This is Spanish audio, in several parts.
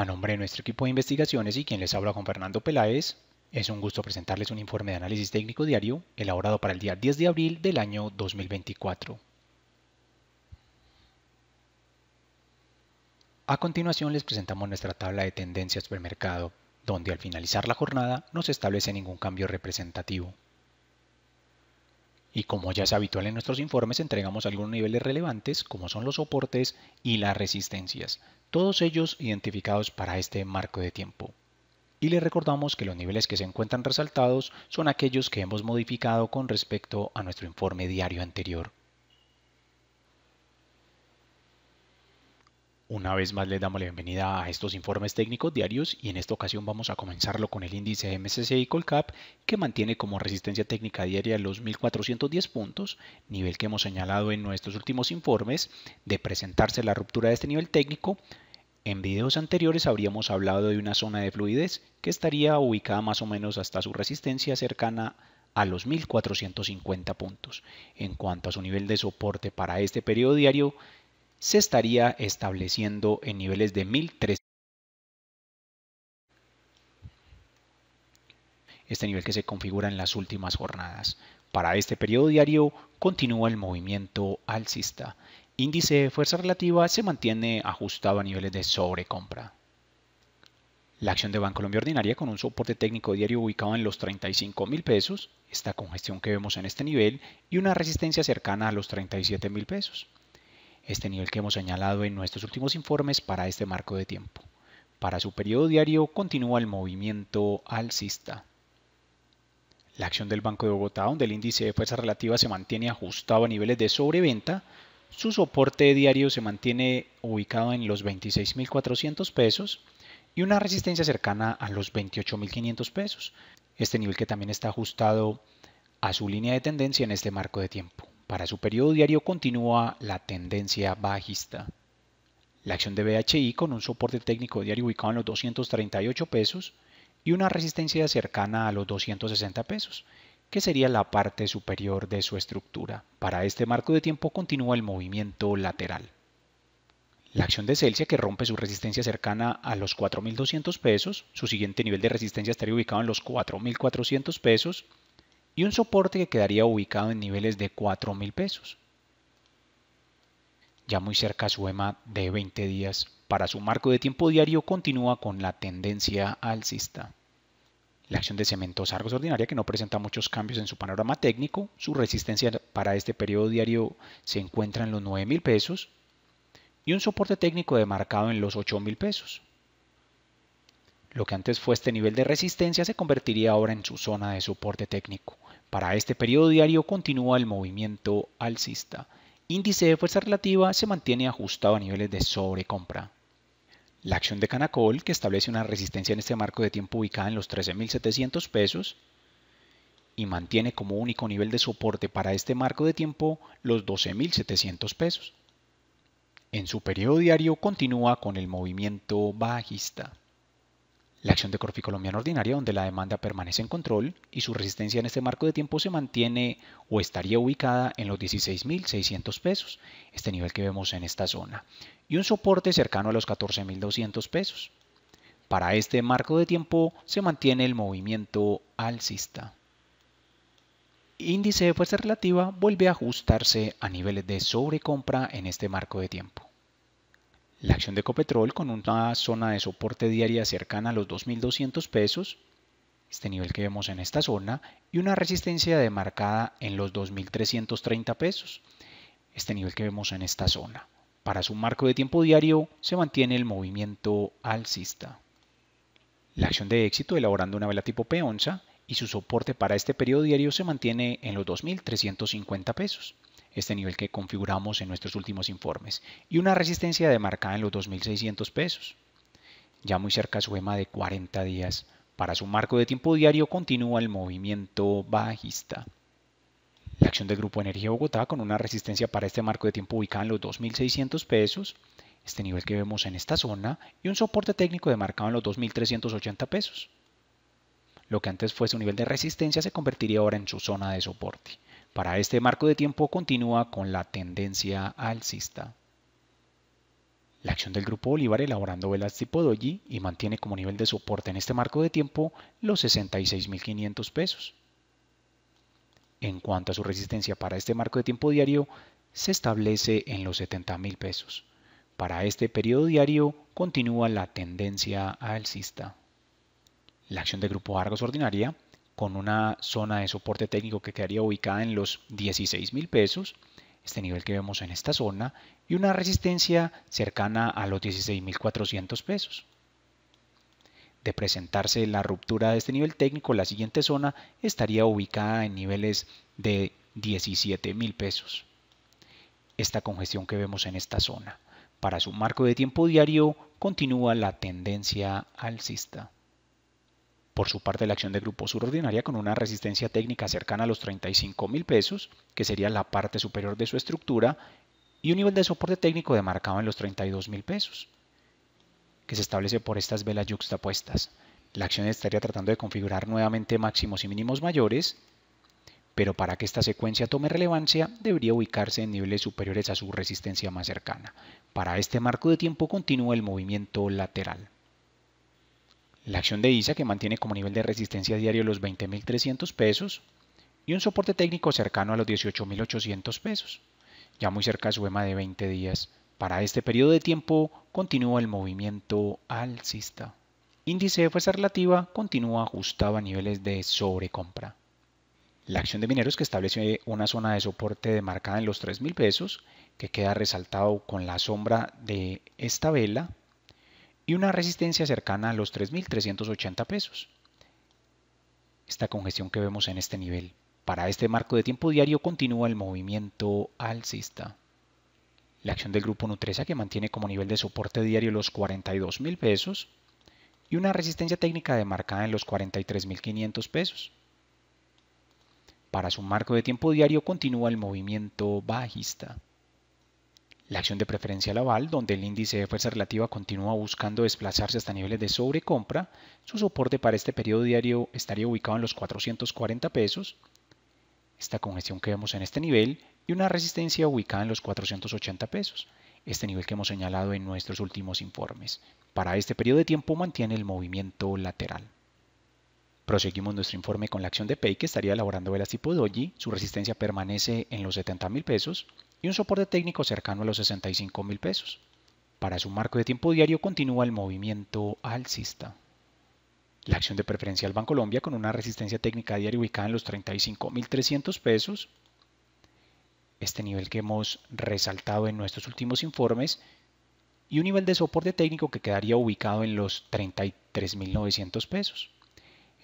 A nombre de nuestro equipo de investigaciones y quien les habla con Fernando Peláez, es un gusto presentarles un informe de análisis técnico diario elaborado para el día 10 de abril del año 2024. A continuación les presentamos nuestra tabla de tendencia supermercado, donde al finalizar la jornada no se establece ningún cambio representativo. Y como ya es habitual en nuestros informes, entregamos algunos niveles relevantes, como son los soportes y las resistencias, todos ellos identificados para este marco de tiempo. Y les recordamos que los niveles que se encuentran resaltados son aquellos que hemos modificado con respecto a nuestro informe diario anterior. Una vez más les damos la bienvenida a estos informes técnicos diarios y en esta ocasión vamos a comenzarlo con el índice MSCI Colcap que mantiene como resistencia técnica diaria los 1410 puntos, nivel que hemos señalado en nuestros últimos informes, de presentarse la ruptura de este nivel técnico, en videos anteriores habríamos hablado de una zona de fluidez que estaría ubicada más o menos hasta su resistencia cercana a los 1450 puntos. En cuanto a su nivel de soporte para este periodo diario, se estaría estableciendo en niveles de 1300. Este nivel que se configura en las últimas jornadas. Para este periodo diario continúa el movimiento alcista. Índice de fuerza relativa se mantiene ajustado a niveles de sobrecompra. La acción de Bancolombia Ordinaria con un soporte técnico diario ubicado en los 35 mil pesos, esta congestión que vemos en este nivel y una resistencia cercana a los 37 mil pesos este nivel que hemos señalado en nuestros últimos informes para este marco de tiempo. Para su periodo diario continúa el movimiento alcista. La acción del Banco de Bogotá, donde el índice de fuerza relativa se mantiene ajustado a niveles de sobreventa, su soporte diario se mantiene ubicado en los 26.400 pesos y una resistencia cercana a los 28.500 pesos, este nivel que también está ajustado a su línea de tendencia en este marco de tiempo. Para su periodo diario continúa la tendencia bajista. La acción de BHI con un soporte técnico diario ubicado en los 238 pesos y una resistencia cercana a los 260 pesos, que sería la parte superior de su estructura. Para este marco de tiempo continúa el movimiento lateral. La acción de Celsius que rompe su resistencia cercana a los 4.200 pesos, su siguiente nivel de resistencia estaría ubicado en los 4.400 pesos y un soporte que quedaría ubicado en niveles de $4,000. pesos. Ya muy cerca su EMA de 20 días para su marco de tiempo diario continúa con la tendencia alcista. La acción de cementos Argos ordinaria, que no presenta muchos cambios en su panorama técnico, su resistencia para este periodo diario se encuentra en los $9,000, pesos y un soporte técnico demarcado en los $8,000 pesos. Lo que antes fue este nivel de resistencia se convertiría ahora en su zona de soporte técnico. Para este periodo diario continúa el movimiento alcista. Índice de fuerza relativa se mantiene ajustado a niveles de sobrecompra. La acción de Canacol, que establece una resistencia en este marco de tiempo ubicada en los 13.700 pesos y mantiene como único nivel de soporte para este marco de tiempo los 12.700 pesos. En su periodo diario continúa con el movimiento bajista. La acción de Corfi Colombiana Ordinaria, donde la demanda permanece en control y su resistencia en este marco de tiempo se mantiene o estaría ubicada en los 16.600 pesos, este nivel que vemos en esta zona, y un soporte cercano a los 14.200 pesos. Para este marco de tiempo se mantiene el movimiento alcista. Índice de fuerza relativa vuelve a ajustarse a niveles de sobrecompra en este marco de tiempo. La acción de Copetrol con una zona de soporte diaria cercana a los 2.200 pesos, este nivel que vemos en esta zona, y una resistencia demarcada en los 2.330 pesos, este nivel que vemos en esta zona. Para su marco de tiempo diario se mantiene el movimiento alcista. La acción de éxito elaborando una vela tipo peonza y su soporte para este periodo diario se mantiene en los 2.350 pesos este nivel que configuramos en nuestros últimos informes, y una resistencia demarcada en los 2.600 pesos. Ya muy cerca su EMA de 40 días, para su marco de tiempo diario continúa el movimiento bajista. La acción del Grupo Energía Bogotá con una resistencia para este marco de tiempo ubicada en los 2.600 pesos, este nivel que vemos en esta zona, y un soporte técnico demarcado en los 2.380 pesos. Lo que antes fuese un nivel de resistencia se convertiría ahora en su zona de soporte para este marco de tiempo continúa con la tendencia alcista. La acción del grupo Bolívar elaborando velas tipo doji y mantiene como nivel de soporte en este marco de tiempo los 66.500 pesos. En cuanto a su resistencia para este marco de tiempo diario, se establece en los 70.000 pesos. Para este periodo diario continúa la tendencia alcista. La acción del grupo Argos Ordinaria con una zona de soporte técnico que quedaría ubicada en los 16 mil pesos, este nivel que vemos en esta zona, y una resistencia cercana a los 16.400 pesos. De presentarse la ruptura de este nivel técnico, la siguiente zona estaría ubicada en niveles de 17.000 pesos. Esta congestión que vemos en esta zona. Para su marco de tiempo diario continúa la tendencia alcista. Por su parte, la acción de grupo ordinaria con una resistencia técnica cercana a los 35 mil pesos, que sería la parte superior de su estructura, y un nivel de soporte técnico demarcado en los 32 mil pesos, que se establece por estas velas yuxtapuestas. La acción estaría tratando de configurar nuevamente máximos y mínimos mayores, pero para que esta secuencia tome relevancia debería ubicarse en niveles superiores a su resistencia más cercana. Para este marco de tiempo continúa el movimiento lateral la acción de ISA que mantiene como nivel de resistencia diario los 20.300 pesos y un soporte técnico cercano a los 18.800 pesos, ya muy cerca su EMA de 20 días. Para este periodo de tiempo continúa el movimiento alcista. Índice de fuerza relativa continúa ajustado a niveles de sobrecompra. La acción de mineros que establece una zona de soporte demarcada en los 3.000 pesos, que queda resaltado con la sombra de esta vela, y una resistencia cercana a los 3.380 pesos. Esta congestión que vemos en este nivel para este marco de tiempo diario continúa el movimiento alcista. La acción del grupo Nutresa que mantiene como nivel de soporte diario los $42,000. pesos y una resistencia técnica demarcada en los $43,500. pesos. Para su marco de tiempo diario continúa el movimiento bajista. La acción de preferencia Laval, donde el índice de fuerza relativa continúa buscando desplazarse hasta niveles de sobrecompra, su soporte para este periodo diario estaría ubicado en los 440 pesos, esta congestión que vemos en este nivel y una resistencia ubicada en los 480 pesos, este nivel que hemos señalado en nuestros últimos informes. Para este periodo de tiempo mantiene el movimiento lateral. Proseguimos nuestro informe con la acción de PEI que estaría elaborando Velas tipo Doji. Su resistencia permanece en los 70 mil pesos y un soporte técnico cercano a los 65 mil pesos. Para su marco de tiempo diario continúa el movimiento alcista. La acción de preferencia al Bancolombia con una resistencia técnica diaria ubicada en los 35.300 pesos. Este nivel que hemos resaltado en nuestros últimos informes y un nivel de soporte técnico que quedaría ubicado en los 33.900 pesos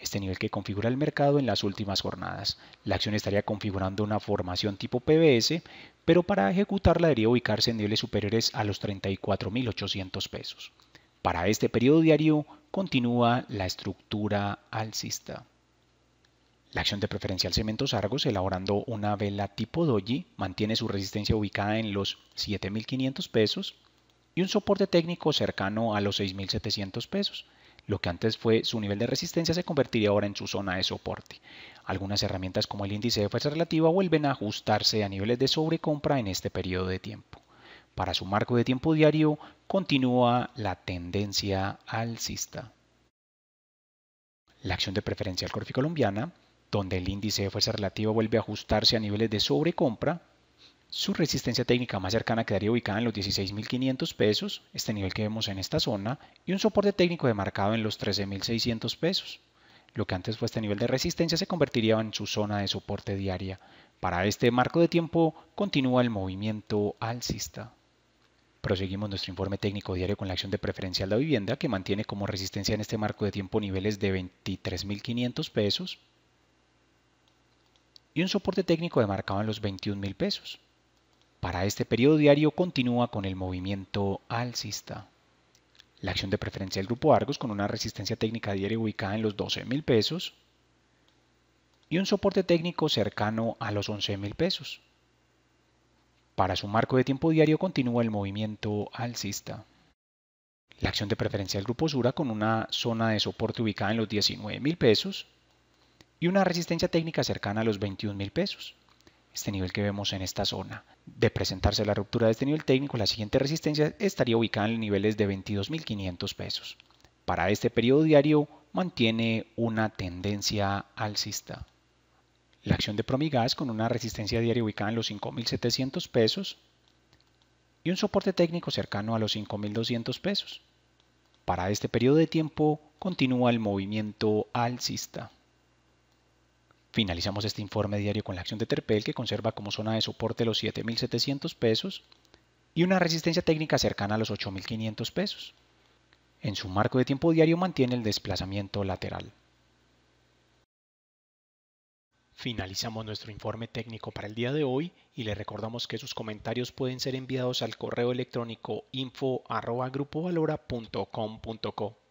este nivel que configura el mercado en las últimas jornadas. La acción estaría configurando una formación tipo PBS, pero para ejecutarla debería ubicarse en niveles superiores a los 34.800 pesos. Para este periodo diario continúa la estructura alcista. La acción de preferencial Cementos Argos, elaborando una vela tipo Doji, mantiene su resistencia ubicada en los 7.500 pesos y un soporte técnico cercano a los 6.700 pesos. Lo que antes fue su nivel de resistencia se convertiría ahora en su zona de soporte. Algunas herramientas como el índice de fuerza relativa vuelven a ajustarse a niveles de sobrecompra en este periodo de tiempo. Para su marco de tiempo diario continúa la tendencia alcista. La acción de preferencia corfi colombiana, donde el índice de fuerza relativa vuelve a ajustarse a niveles de sobrecompra, su resistencia técnica más cercana quedaría ubicada en los 16.500 pesos, este nivel que vemos en esta zona, y un soporte técnico demarcado en los 13.600 pesos. Lo que antes fue este nivel de resistencia se convertiría en su zona de soporte diaria. Para este marco de tiempo continúa el movimiento alcista. Proseguimos nuestro informe técnico diario con la acción de preferencial de la vivienda que mantiene como resistencia en este marco de tiempo niveles de 23.500 pesos y un soporte técnico demarcado en los 21.000 pesos. Para este periodo diario continúa con el movimiento alcista. La acción de preferencia del grupo Argos con una resistencia técnica diaria ubicada en los $12,000 pesos y un soporte técnico cercano a los $11,000. pesos. Para su marco de tiempo diario continúa el movimiento alcista. La acción de preferencia del grupo Sura con una zona de soporte ubicada en los $19,000 pesos y una resistencia técnica cercana a los $21,000. pesos este nivel que vemos en esta zona. De presentarse la ruptura de este nivel técnico, la siguiente resistencia estaría ubicada en niveles de 22.500 pesos. Para este periodo diario mantiene una tendencia alcista. La acción de Promigas con una resistencia diaria ubicada en los 5.700 pesos y un soporte técnico cercano a los 5.200 pesos. Para este periodo de tiempo continúa el movimiento alcista. Finalizamos este informe diario con la acción de Terpel que conserva como zona de soporte los 7.700 pesos y una resistencia técnica cercana a los 8.500 pesos. En su marco de tiempo diario mantiene el desplazamiento lateral. Finalizamos nuestro informe técnico para el día de hoy y le recordamos que sus comentarios pueden ser enviados al correo electrónico info.grupovalora.com.co.